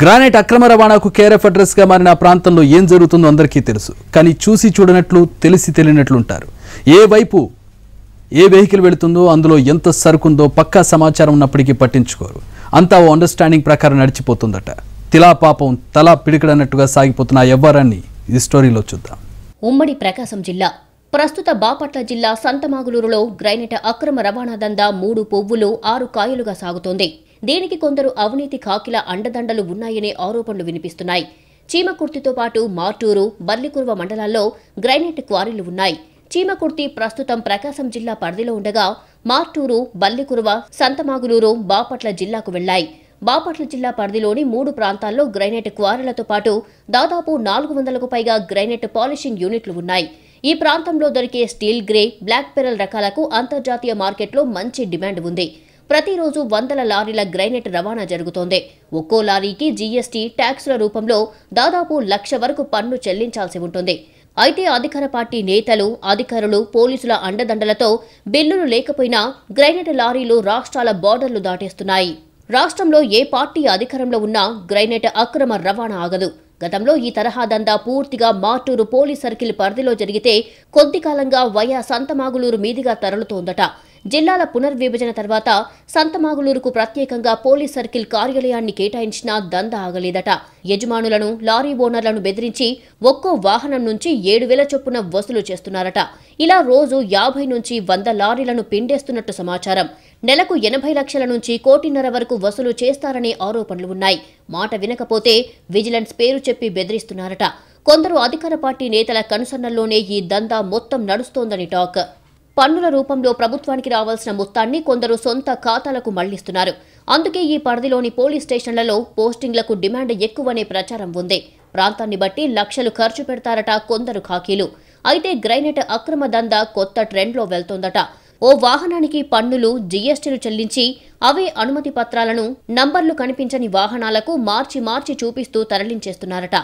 granite అక్రమ రవాణాకు care of అడ్రస్గా మారిన ప్రాంతంలో ఏం జరుగుతుందో అందరికీ తెలుసు కానీ చూసి చూడనట్లు తెలిసి తెలియనట్లుంటారు ఏ వైపు ఏ వెహికల్ వెళుతుందో అందులో ఎంత సరుకుందో పక్కా సమాచారం ఉన్నప్పటికీ పట్టించుకోరు అంతా ఓ అండర్స్టాండింగ్ ప్రకారం నడిచిపోతుందట తిలా పాపం తలా పిడికడన్నట్టుగా సాగిపోతున్న ఎవ్వరాన్ని ఈ స్టోరీలో చూద్దాం ఉమ్మడి ప్రకాశం జిల్లా ప్రస్తుత బాపట్ల జిల్లా సంతమాగులూరులో గ్రైనైట్ అక్రమ రవాణా దందా మూడు పువ్వులు ఆరు కాయలుగా సాగుతోంది దీనికి కొందరు అవినీతి కాకిల అండదండలు ఉన్నాయనే ఆరోపణలు వినిపిస్తున్నాయి చీమకుర్తితో పాటు మార్టూరు బల్లికుర్వ మండలాల్లో గ్రైనైట్ క్వారీలు ఉన్నాయి చీమకుర్తి ప్రస్తుతం ప్రకాశం జిల్లా పరిధిలో ఉండగా మార్టూరు బల్లికురువ సంతమాగులూరు బాపట్ల జిల్లాకు వెళ్లాయి బాపట్ల జిల్లా పరిధిలోని మూడు ప్రాంతాల్లో గ్రైనైట్ క్వారీలతో పాటు దాదాపు నాలుగు వందలకు పైగా గ్రైనైట్ పాలిషింగ్ యూనిట్లు ఉన్నాయి ఈ ప్రాంతంలో దొరికే స్టీల్ గ్రే బ్లాక్ పెరల్ రకాలకు అంతర్జాతీయ మార్కెట్లో మంచి డిమాండ్ ఉంది ప్రతిరోజు వందల లారీల గ్రైనెట్ రవాణా జరుగుతోంది ఒక్కో లారీకి జీఎస్టీ ట్యాక్సుల రూపంలో దాదాపు లక్ష వరకు పన్ను చెల్లించాల్సి ఉంటుంది అయితే అధికార పార్టీ నేతలు అధికారులు పోలీసుల అండదండలతో బిల్లులు లేకపోయినా గ్రైనెట్ లారీలు రాష్ట్రాల బార్డర్లు దాటేస్తున్నాయి రాష్ట్రంలో ఏ పార్టీ అధికారంలో ఉన్నా గ్రైనెట్ అక్రమ రవాణా ఆగదు గతంలో ఈ తరహా దందా పూర్తిగా మార్టూరు పోలీస్ సర్కిల్ పరిధిలో జరిగితే కొద్ది కాలంగా వయా సంతమాగులూరు మీదిగా తరలుతోందట జిల్లాల పునర్విభజన తర్వాత సంతమాగులూరుకు ప్రత్యేకంగా పోలీస్ సర్కిల్ కార్యాలయాన్ని కేటాయించినా దందా ఆగలేదట యజమానులను లారీ ఓనర్లను బెదిరించి ఒక్కో వాహనం నుంచి ఏడు వేల చొప్పున వసూలు చేస్తున్నారట ఇలా రోజు యాభై నుంచి వంద లారీలను పిండేస్తున్నట్టు సమాచారం నెలకు ఎనభై లక్షల నుంచి కోటిన్నర వరకు వసూలు చేస్తారనే ఆరోపణలు ఉన్నాయి మాట వినకపోతే విజిలెన్స్ పేరు చెప్పి బెదిరిస్తున్నారట కొందరు అధికార పార్టీ నేతల కనుసన్నల్లోనే ఈ దందా మొత్తం నడుస్తోందని టాక్ పన్నుల రూపంలో ప్రభుత్వానికి రావాల్సిన మొత్తాన్ని కొందరు సొంత ఖాతాలకు మళ్లిస్తున్నారు అందుకే ఈ పరిధిలోని పోలీస్ స్టేషన్లలో పోస్టింగ్లకు డిమాండ్ ఎక్కువనే ప్రచారం ఉంది ప్రాంతాన్ని బట్టి లక్షలు ఖర్చు పెడతారట కొందరు ఖాకీలు అయితే గ్రైనెట్ అక్రమ దంద కొత్త ట్రెండ్లో వెళ్తోందట ఓ వాహనానికి పన్నులు జీఎస్టీలు చెల్లించి అవే అనుమతి పత్రాలను నంబర్లు కనిపించని వాహనాలకు మార్చి మార్చి చూపిస్తూ తరలించేస్తున్నారట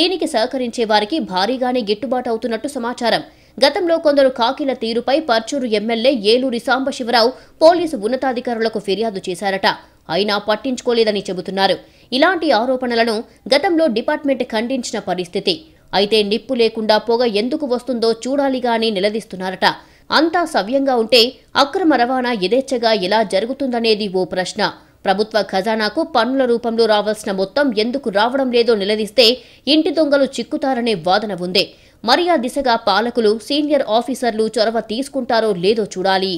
దీనికి సహకరించే వారికి భారీగానే గిట్టుబాటు అవుతున్నట్టు సమాచారం గతంలో కొందరు కాకిల తీరుపై పర్చూరు ఎమ్మెల్యే ఏలూరి సాంబశివరావు పోలీసు ఉన్నతాధికారులకు ఫిర్యాదు చేశారట అయినా పట్టించుకోలేదని చెబుతున్నారు ఇలాంటి ఆరోపణలను గతంలో డిపార్ట్మెంట్ ఖండించిన పరిస్థితి అయితే నిప్పు లేకుండా పొగ ఎందుకు వస్తుందో చూడాలిగా అని నిలదీస్తున్నారట అంతా సవ్యంగా ఉంటే అక్రమ రవాణా యథేచ్ఛగా ఎలా జరుగుతుందనేది ఓ ప్రశ్న ప్రభుత్వ ఖజానాకు పన్నుల రూపంలో రావాల్సిన మొత్తం ఎందుకు రావడం లేదో నిలదీస్తే ఇంటి దొంగలు చిక్కుతారనే వాదన ఉంది మరి ఆ దిశగా పాలకులు సీనియర్ ఆఫీసర్లు చొరవ తీసుకుంటారో లేదో చూడాలి